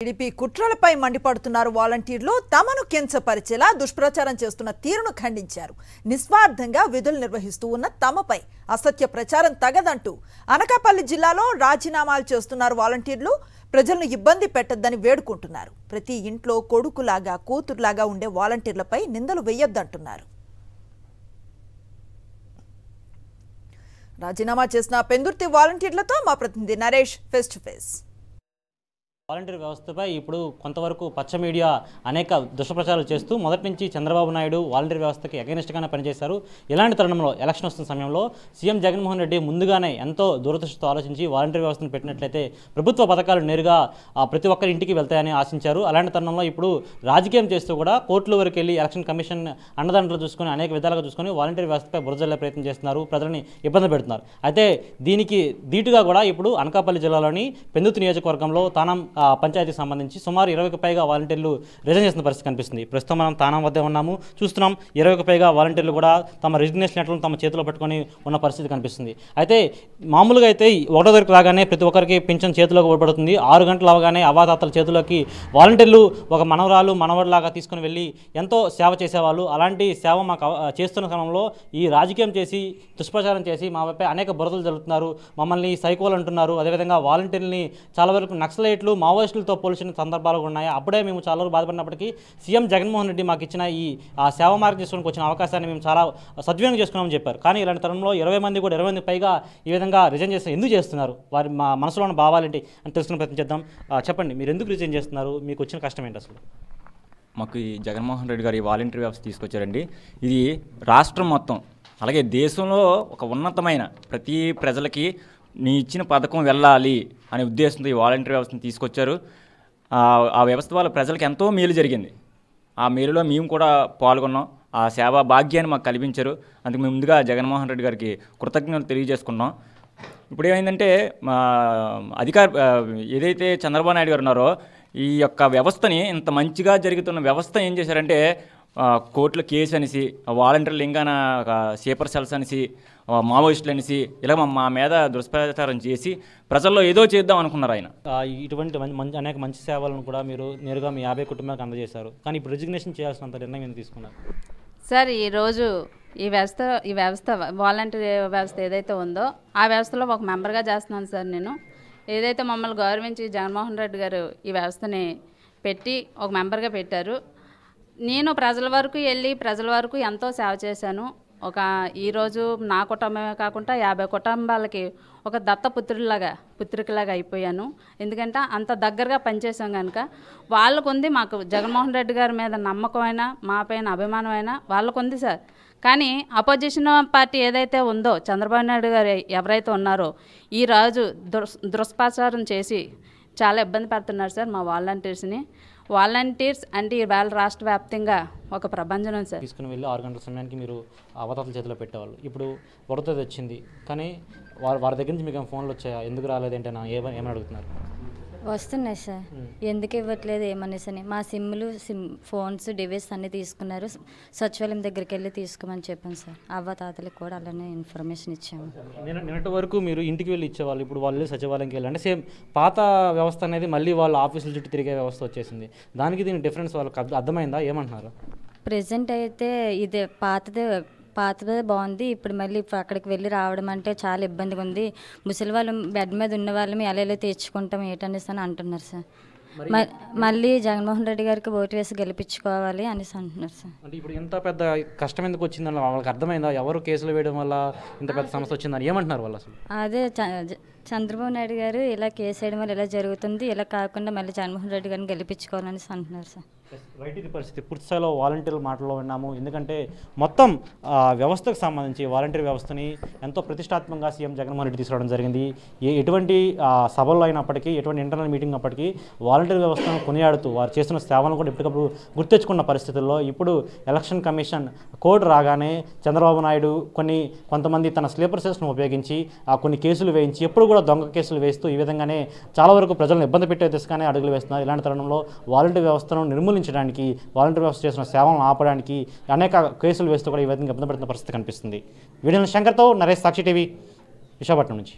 TDP కుట్రలపై మండిపడుతున్నారు వాలంటీర్లు తమను కించపరిచేలా దుష్ప్రచారం చేస్తున్న తీరును ఖండించారు నిస్వార్థంగా విధులు నిర్వహిస్తూ ఉన్న తమపై అసత్య ప్రచారం తగదంటూ అనకాపల్లి జిల్లాలో రాజీనామాలు చేస్తున్నారు వాలంటీర్లు ప్రజలను ఇబ్బంది పెట్టద్దని వేడుకుంటున్నారు ప్రతి ఇంట్లో కొడుకులాగా కూతురులాగా ఉండే వాలంటీర్లపై నిందలు వేయొద్దంటున్నారు రాజీనామా చేసిన పెందుర్తి వాలంటీర్లతో మా ప్రతినిధి Naresh face to face volunteer వ్యవస్థపై ఇప్పుడు కొంతవరకు పచ్చ మీడియా అనేక దుష్ప్రచారాలు చేస్తూ మొదటి నుంచి చంద్రబాబు నాయుడు వాలంటీర్ వ్యవస్థకి అగనిష్టగానే పనిచేశారు ఇలాంటి తరుణంలో ఎలక్షన్ వస్తున్న సమయంలో సీఎం జగన్మోహన్ రెడ్డి ముందుగానే ఎంతో దూరదృష్టితో ఆలోచించి వాలంటీర్ వ్యవస్థను పెట్టినట్లయితే ప్రభుత్వ పథకాలు నేరుగా ప్రతి ఒక్కరి ఇంటికి వెళ్తాయని ఆశించారు అలాంటి తరుణంలో ఇప్పుడు రాజకీయం చేస్తూ కూడా కోర్టుల వరకు వెళ్ళి ఎలక్షన్ కమిషన్ అండదండలు చూసుకొని అనేక విధాలుగా చూసుకొని వాలంటీర్ వ్యవస్థపై బురజల్లే ప్రయత్నం చేస్తున్నారు ప్రజలని ఇబ్బంది పెడుతున్నారు అయితే దీనికి ధీటుగా కూడా ఇప్పుడు అనకాపల్లి జిల్లాలోని పెందుతు నియోజకవర్గంలో తానం పంచాయతీకి సంబంధించి సుమారు ఇరవైకి పైగా వాలంటీర్లు రిజైన్ చేసిన పరిస్థితి కనిపిస్తుంది ప్రస్తుతం మనం తానం వద్ద ఉన్నాము చూస్తున్నాం ఇరవైకి పైగా వాలంటీర్లు కూడా తమ రిజిగ్నేషన్ లెటర్లను తమ చేతిలో పట్టుకొని ఉన్న పరిస్థితి కనిపిస్తుంది అయితే మామూలుగా అయితే ఒకటో దగ్గరికి రాగానే ప్రతి ఒక్కరికి పింఛన్ చేతిలోకి ఓడిపడుతుంది ఆరు గంటలు అవగానే అవాతాతల చేతిలోకి వాలంటీర్లు ఒక మనవరాలు మనవడిలాగా తీసుకుని వెళ్ళి ఎంతో సేవ చేసేవాళ్ళు అలాంటి సేవ మాకు చేస్తున్న క్రమంలో ఈ రాజకీయం చేసి దుష్ప్రచారం చేసి మాపై అనేక బురదలు జరుగుతున్నారు మమ్మల్ని సైకోలు అంటున్నారు అదేవిధంగా వాలంటీర్ని చాలా వరకు నక్సలైట్లు మావోయిస్టులతో పోల్చిన సందర్భాలు ఉన్నాయి అప్పుడే మేము చాలా బాధపడినప్పటికీ సీఎం జగన్మోహన్ రెడ్డి మాకు ఇచ్చిన ఈ సేవ మార్గం తీసుకోవడానికి వచ్చిన అవకాశాన్ని మేము చాలా సద్వినియోగం చేసుకున్నామని చెప్పారు కానీ ఇలాంటి తరంలో ఇరవై మంది కూడా ఇరవై మంది పైగా ఈ విధంగా రిజైన్ చేస్తే ఎందుకు చేస్తున్నారు వారి మా మనసులో ఉన్న భావాలేంటి అని తెలుసుకునే ప్రయత్నం చేద్దాం చెప్పండి మీరు ఎందుకు రిజైన్ చేస్తున్నారు మీకు వచ్చిన కష్టం ఏంటి అసలు మాకు ఈ జగన్మోహన్ రెడ్డి గారు ఈ వాలంటీర్ వ్యవస్థ తీసుకొచ్చారండి ఇది రాష్ట్రం మొత్తం అలాగే దేశంలో ఒక ఉన్నతమైన ప్రతి ప్రజలకి నీ ఇచ్చిన పథకం వెళ్ళాలి అనే ఉద్దేశంతో ఈ వాలంటీర్ వ్యవస్థను తీసుకొచ్చారు ఆ వ్యవస్థ వల్ల ప్రజలకు ఎంతో మేలు జరిగింది ఆ మేలులో మేము కూడా పాల్గొన్నాం ఆ సేవా భాగ్యాన్ని మాకు కల్పించారు అందుకు మేము ముందుగా జగన్మోహన్ రెడ్డి గారికి కృతజ్ఞతలు తెలియజేసుకున్నాం ఇప్పుడు ఏమైందంటే అధికార ఏదైతే చంద్రబాబు నాయుడు గారు ఉన్నారో ఈ యొక్క వ్యవస్థని ఇంత మంచిగా జరుగుతున్న వ్యవస్థ ఏం చేశారంటే కోర్టులో కేసు అనేసి వాలంటీర్లు ఇంకాన సేపర్ సెల్స్ అనేసి మావోయిస్టులు అనేసి ఇలా మా మీద దుష్ప్రచారం చేసి ప్రజల్లో ఏదో చేద్దాం అనుకున్నారు ఆయన ఇటువంటి మంచి అనేక మంచి సేవలను కూడా మీరు నేరుగా మీ యాభై కుటుంబాలకు అందజేశారు కానీ ఇప్పుడు రిజిగ్నేషన్ చేయాల్సినంత నిర్ణయం తీసుకున్నారు సార్ ఈరోజు ఈ వ్యవస్థ ఈ వ్యవస్థ వాలంటీర్ వ్యవస్థ ఏదైతే ఉందో ఆ వ్యవస్థలో ఒక మెంబర్గా చేస్తున్నాను సార్ నేను ఏదైతే మమ్మల్ని గౌరవించి జగన్మోహన్ రెడ్డి గారు ఈ వ్యవస్థని పెట్టి ఒక మెంబర్గా పెట్టారు నేను ప్రజల వరకు వెళ్ళి ప్రజల వరకు ఎంతో సేవ చేశాను ఒక ఈరోజు నా కుటుంబమే కాకుండా యాభై కుటుంబాలకి ఒక దత్తపుత్రులాగా పుత్రికలాగా అయిపోయాను ఎందుకంటే అంత దగ్గరగా పనిచేసాం కనుక వాళ్ళకుంది మాకు జగన్మోహన్ రెడ్డి గారి మీద నమ్మకం అయినా నమ్మకమైన మాపైన అభిమానమైన వాళ్ళకుంది సార్ కానీ అపోజిషన్ పార్టీ ఏదైతే ఉందో చంద్రబాబు నాయుడు గారు ఎవరైతే ఉన్నారో ఈరోజు దృ దుష్పాచారం చేసి చాలా ఇబ్బంది పడుతున్నారు సార్ మా వాలంటీర్స్ని వాలంటీర్స్ అంటే ఇవాళ రాష్ట్ర వ్యాప్తంగా ఒక ప్రభంజనం సార్ తీసుకుని వెళ్ళి ఆరు గంటల సమయానికి మీరు అవతల చేతిలో పెట్టేవాళ్ళు ఇప్పుడు వరద వచ్చింది కానీ వారి వారి దగ్గర నుంచి మీకు ఫోన్లు వచ్చాయా ఎందుకు రాలేదేంటనా ఏమని ఏమని అడుగుతున్నారు వస్తున్నాయి సార్ hmm. ఎందుకు ఇవ్వట్లేదు ఏమనేసని మా సిమ్లు సిమ్ ఫోన్స్ డివైస్ అన్నీ తీసుకున్నారు సచివాలయం దగ్గరికి వెళ్ళి తీసుకోమని చెప్పాను సార్ అవ్వ తాతలకు కూడా అలానే ఇన్ఫర్మేషన్ ఇచ్చాము నిన్నటి వరకు మీరు ఇంటికి వెళ్ళి ఇచ్చేవాళ్ళు ఇప్పుడు వాళ్ళు సచివాలయంకి వెళ్ళి సేమ్ పాత వ్యవస్థ అనేది మళ్ళీ వాళ్ళు ఆఫీసుల చుట్టూ తిరిగే వ్యవస్థ వచ్చేసింది దానికి దీని డిఫరెన్స్ వాళ్ళకి అర్థమైందా ఏమంటున్నారు ప్రజెంట్ అయితే ఇదే పాతదే పాతదే బాగుంది ఇప్పుడు మళ్ళీ ఇప్పుడు అక్కడికి వెళ్ళి రావడం అంటే చాలా ఇబ్బందిగా ఉంది ముసలి వాళ్ళు బెడ్ మీద ఉన్న వాళ్ళని ఎలా ఎలా తెచ్చుకుంటాం ఏంటనేసి అని అంటున్నారు సార్ మళ్ళీ జగన్మోహన్ రెడ్డి గారికి ఓటు వేసి గెలిపించుకోవాలి అనేసి అంటున్నారు సార్ అంటే ఇప్పుడు ఇంత పెద్ద కష్టం ఎందుకు వచ్చిందని వాళ్ళకి అర్థమైందా ఎవరు కేసులు వేయడం వల్ల ఇంత పెద్ద సమస్య వచ్చిందని ఏమంటున్నారు వాళ్ళు అసలు అదే చంద్రబాబు నాయుడు గారు ఇలా కేసు వేయడం వల్ల ఇలా జరుగుతుంది ఇలా కాకుండా మళ్ళీ జగన్మోహన్ రెడ్డి గారిని గెలిపించుకోవాలని అంటున్నారు సార్ వైద్యుతి పరిస్థితి పూర్తిస్థాయిలో వాలంటీర్ల మాటల్లో విన్నాము ఎందుకంటే మొత్తం వ్యవస్థకు సంబంధించి వాలంటీర్ వ్యవస్థని ఎంతో ప్రతిష్టాత్మకంగా సీఎం జగన్మోహన్ రెడ్డి తీసుకురావడం జరిగింది ఏ ఎటువంటి సభలు అయినప్పటికీ ఎటువంటి ఇంటర్నల్ మీటింగ్ అప్పటికీ వాలంటీర్ వ్యవస్థను కొనియాడుతూ వారు చేస్తున్న సేవలను కూడా ఎప్పటికప్పుడు గుర్తెచ్చుకున్న పరిస్థితుల్లో ఇప్పుడు ఎలక్షన్ కమిషన్ కోడ్ రాగానే చంద్రబాబు నాయుడు కొన్ని కొంతమంది తన స్లీపర్ సెల్స్ను ఉపయోగించి కొన్ని కేసులు వేయించి ఎప్పుడు కూడా దొంగ కేసులు వేస్తూ ఈ విధంగానే చాలా వరకు ప్రజలను ఇబ్బంది పెట్టే దిశగానే అడుగులు వేస్తున్నారు ఇలాంటి తరుణంలో వాలంటీర్ వ్యవస్థను నిర్మూలి నిర్మూలించడానికి వాలంటీర్ వ్యవస్థ చేసిన సేవలను ఆపడానికి అనేక కేసులు వేస్తూ కూడా ఈ విధంగా ఇబ్బంది పడుతున్న పరిస్థితి కనిపిస్తుంది వీడియోని శంకర్తో నరేష్ సాక్షి టీవీ విశాఖపట్నం నుంచి